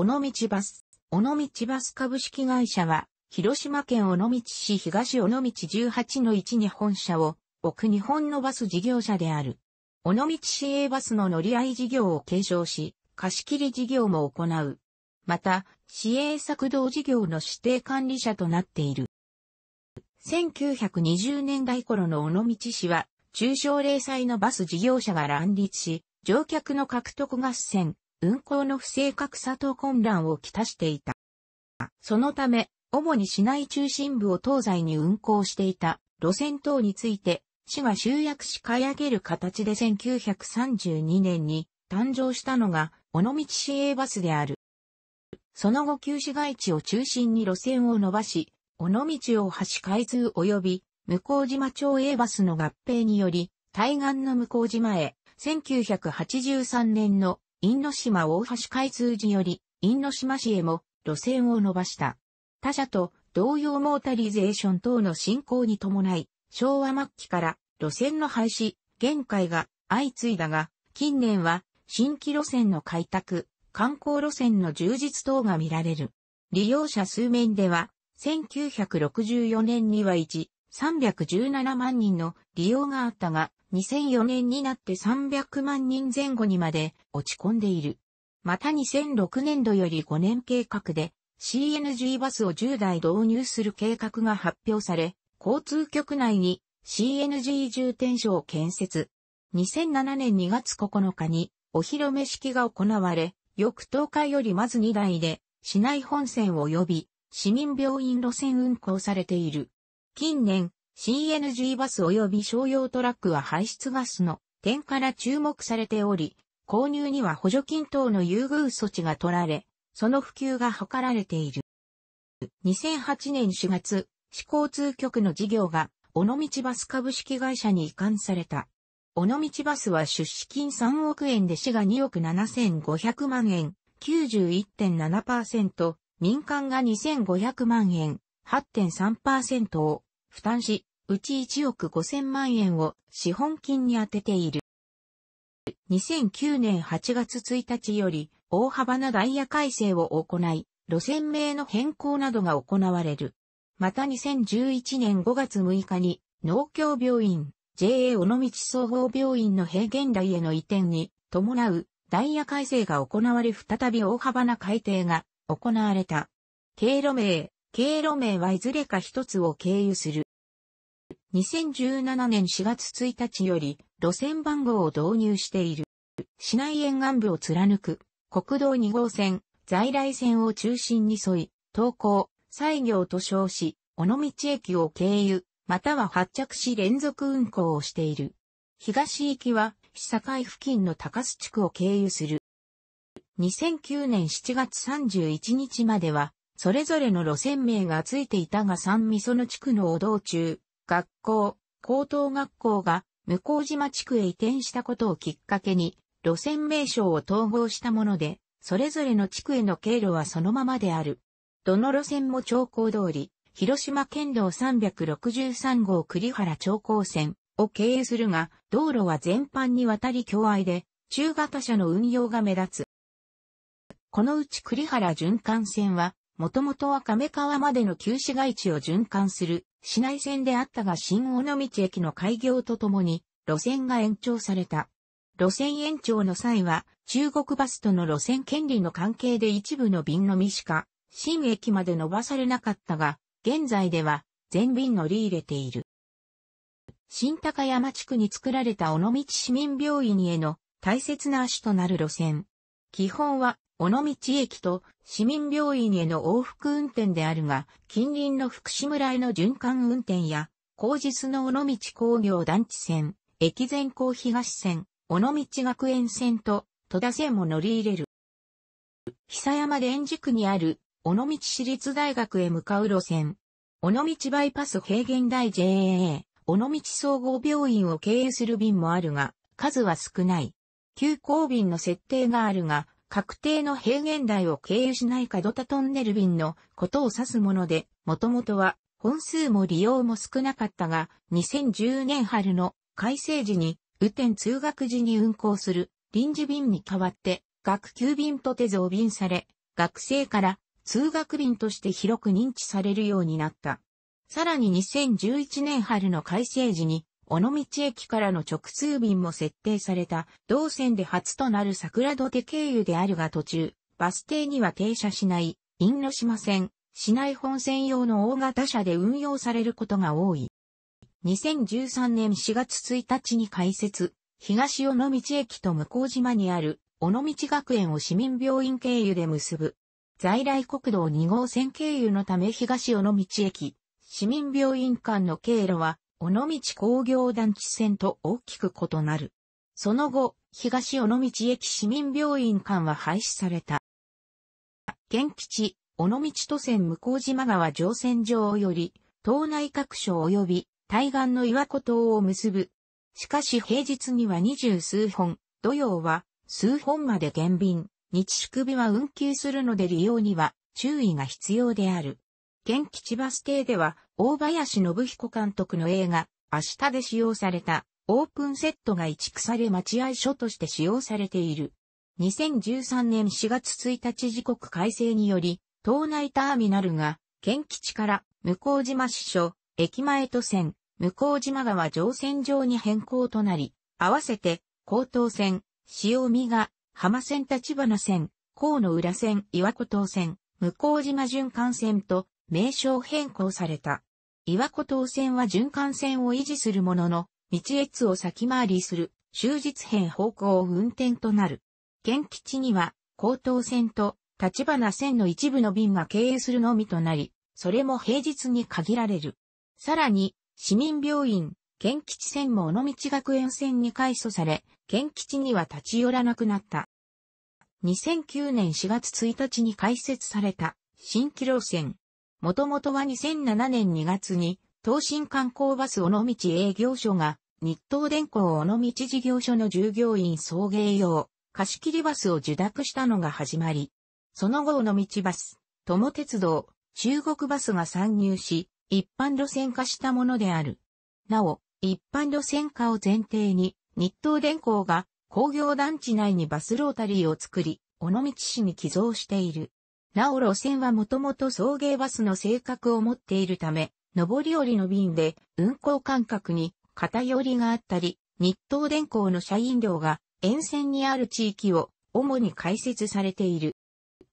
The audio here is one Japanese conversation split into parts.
尾道バス。尾道バス株式会社は、広島県尾道市東尾道18の1に本社を置く日本のバス事業者である。尾道市営バスの乗り合い事業を継承し、貸切事業も行う。また、市営策動事業の指定管理者となっている。1920年代頃の尾道市は、中小零細のバス事業者が乱立し、乗客の獲得合戦、運行の不正確さと混乱をきたしていた。そのため、主に市内中心部を東西に運行していた路線等について、市が集約し買い上げる形で1932年に誕生したのが、尾道市営バスである。その後旧市街地を中心に路線を伸ばし、尾道大橋開通及び、向島町営バスの合併により、対岸の向島へ、1983年の因島大橋開通時より、因島市へも路線を伸ばした。他社と同様モータリゼーション等の進行に伴い、昭和末期から路線の廃止、限界が相次いだが、近年は新規路線の開拓、観光路線の充実等が見られる。利用者数面では、1964年には1、317万人の利用があったが、2004年になって300万人前後にまで落ち込んでいる。また2006年度より5年計画で CNG バスを10台導入する計画が発表され、交通局内に CNG 重点所を建設。2007年2月9日にお披露目式が行われ、翌10日よりまず2台で市内本線及び市民病院路線運行されている。近年、CNG バス及び商用トラックは排出ガスの点から注目されており、購入には補助金等の優遇措置が取られ、その普及が図られている。2008年4月、市交通局の事業が、尾道バス株式会社に移管された。尾道バスは出資金3億円で市が2億7500万円、91.7%、民間が2500万円、8.3%を、負担し、うち1億5000万円を資本金に充てている。2009年8月1日より大幅なダイヤ改正を行い、路線名の変更などが行われる。また2011年5月6日に農協病院 JA 尾道総合病院の平原台への移転に伴うダイヤ改正が行われ再び大幅な改定が行われた。経路名、経路名はいずれか一つを経由する。2017年4月1日より路線番号を導入している。市内沿岸部を貫く国道2号線、在来線を中心に沿い、東高、西行と称し、尾道駅を経由、または発着し連続運行をしている。東行きは、市境付近の高須地区を経由する。2009年7月31日までは、それぞれの路線名がついていたが三味の地区のお道中、学校、高等学校が向島地区へ移転したことをきっかけに、路線名称を統合したもので、それぞれの地区への経路はそのままである。どの路線も長江通り、広島県道363号栗原長江線を経営するが、道路は全般にわたり狭愛で、中型車の運用が目立つ。このうち栗原循環線は、もともとは亀川までの旧市街地を循環する市内線であったが新尾道駅の開業とともに路線が延長された。路線延長の際は中国バスとの路線権利の関係で一部の便のみしか新駅まで伸ばされなかったが、現在では全便乗り入れている。新高山地区に作られた尾道市民病院への大切な足となる路線。基本は尾道駅と市民病院への往復運転であるが、近隣の福祉村への循環運転や、後日の尾道工業団地線、駅前港東線、尾道学園線と戸田線も乗り入れる。久山連宿にある尾道市立大学へ向かう路線、尾道バイパス平原大 JAA、尾道総合病院を経営する便もあるが、数は少ない。急行便の設定があるが、確定の平原台を経由しない角田トンネル便のことを指すもので、もともとは本数も利用も少なかったが、2010年春の改正時に、雨天通学時に運行する臨時便に代わって、学級便とて増便され、学生から通学便として広く認知されるようになった。さらに2011年春の改正時に、尾道駅からの直通便も設定された、同線で初となる桜土手経由であるが途中、バス停には停車しない、因島線、市内本線用の大型車で運用されることが多い。2013年4月1日に開設、東尾道駅と向島にある、尾道学園を市民病院経由で結ぶ。在来国道2号線経由のため東尾道駅、市民病院間の経路は尾道工業団地線と大きく異なる。その後、東尾道駅市民病院間は廃止された。県基地、尾道都線向島川乗船場より、島内各所及び対岸の岩古島を結ぶ。しかし平日には二十数本、土曜は数本まで減便、日宿日は運休するので利用には注意が必要である。県基地バス停では、大林信彦監督の映画、明日で使用された、オープンセットが移築され待合所として使用されている。2013年4月1日時刻改正により、島内ターミナルが、県基地から、向島支所、駅前都線、向島川乗船場に変更となり、合わせて、高等線、塩見が、浜線立花線、河野浦線、岩古島線、向島循環線と、名称変更された。岩古島線は循環線を維持するものの、道越を先回りする、終日編方向運転となる。県吉には、高等線と立花線の一部の便が経営するのみとなり、それも平日に限られる。さらに、市民病院、県吉線も尾道学園線に改組され、県吉には立ち寄らなくなった。2009年4月1日に開設された新規路線、もともとは2007年2月に、東進観光バス尾道営業所が、日東電工尾道事業所の従業員送迎用、貸切バスを受諾したのが始まり、その後尾道バス、友鉄道、中国バスが参入し、一般路線化したものである。なお、一般路線化を前提に、日東電工が工業団地内にバスロータリーを作り、尾道市に寄贈している。なお路線はもともと送迎バスの性格を持っているため、上り降りの便で運行間隔に偏りがあったり、日東電工の社員寮が沿線にある地域を主に開設されている。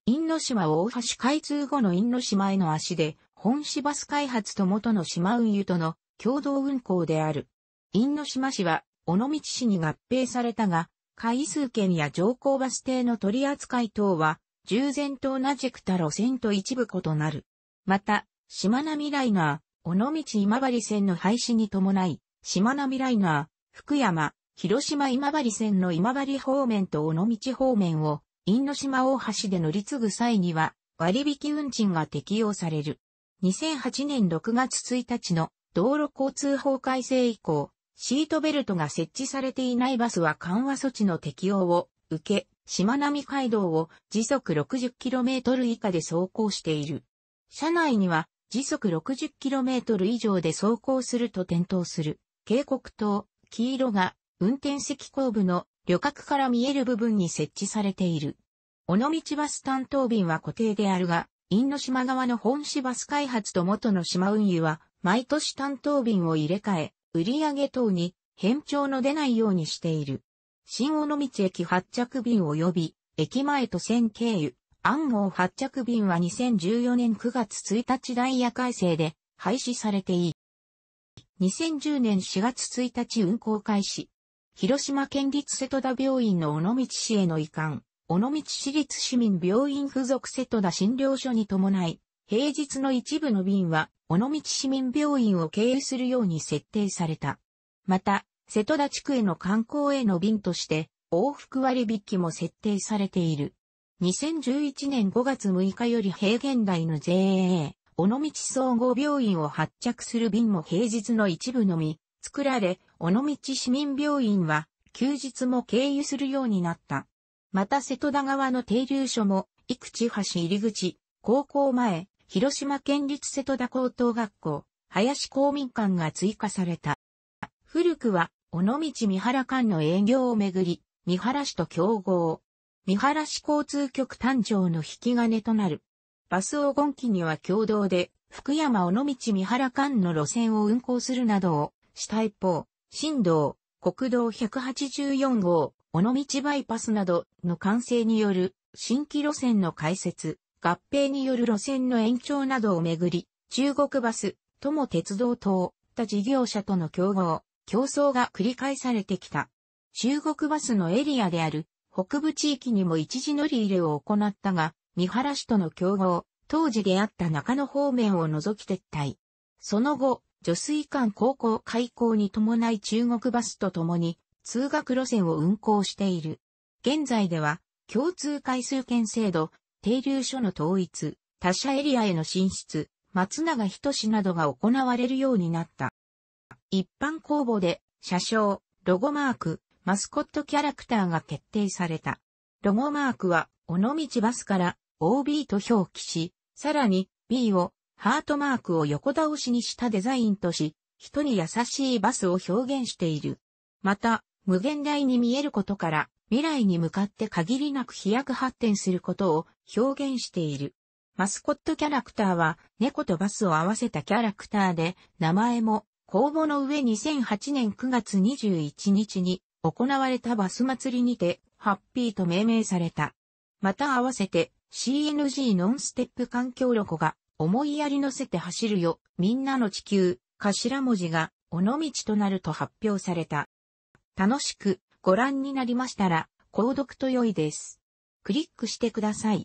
因島大橋開通後の因島への足で、本市バス開発と元の島運輸との共同運行である。因島市は、尾道市に合併されたが、回数券や乗降バス停の取り扱い等は、従前と同じくた路線と一部異なる。また、島並ライナー、尾道今治線の廃止に伴い、島並ライナー、福山、広島今治線の今治方面と尾道方面を、因島大橋で乗り継ぐ際には、割引運賃が適用される。2008年6月1日の道路交通法改正以降、シートベルトが設置されていないバスは緩和措置の適用を受け、島並海道を時速 60km 以下で走行している。車内には時速 60km 以上で走行すると点灯する警告灯、黄色が運転席後部の旅客から見える部分に設置されている。尾道バス担当便は固定であるが、因島側の本市バス開発と元の島運輸は、毎年担当便を入れ替え、売上等に変調の出ないようにしている。新尾道駅発着便及び、駅前都線経由、暗号発着便は2014年9月1日ダイヤ改正で廃止されていい。2010年4月1日運行開始。広島県立瀬戸田病院の尾道市への移管、尾道市立市民病院附属瀬戸田診療所に伴い、平日の一部の便は、尾道市民病院を経由するように設定された。また、瀬戸田地区への観光への便として、往復割引も設定されている。2011年5月6日より平原台の JAA、尾道総合病院を発着する便も平日の一部のみ、作られ、尾道市民病院は、休日も経由するようになった。また瀬戸田側の停留所も、生地橋入口、高校前、広島県立瀬戸田高等学校、林公民館が追加された。古くは、尾道三原間の営業をめぐり、三原市と競合。三原市交通局誕生の引き金となる。バス黄金期には共同で、福山尾道三原間の路線を運行するなどを、した一方、新道、国道184号、尾道バイパスなどの完成による新規路線の開設、合併による路線の延長などをめぐり、中国バス、とも鉄道等、他事業者との競合、競争が繰り返されてきた。中国バスのエリアである北部地域にも一時乗り入れを行ったが、三原市との競合、当時であった中野方面を除き撤退。その後、助水館高校開校に伴い中国バスと共に通学路線を運行している。現在では、共通回数券制度、停留所の統一、他社エリアへの進出、松永志などが行われるようになった。一般公募で、車掌、ロゴマーク、マスコットキャラクターが決定された。ロゴマークは、尾道バスから OB と表記し、さらに B をハートマークを横倒しにしたデザインとし、人に優しいバスを表現している。また、無限大に見えることから、未来に向かって限りなく飛躍発展することを表現している。マスコットキャラクターは猫とバスを合わせたキャラクターで、名前も公募の上2008年9月21日に行われたバス祭りにて、ハッピーと命名された。また合わせて CNG ノンステップ環境ロゴが思いやり乗せて走るよ、みんなの地球、頭文字が尾道となると発表された。楽しくご覧になりましたら、購読と良いです。クリックしてください。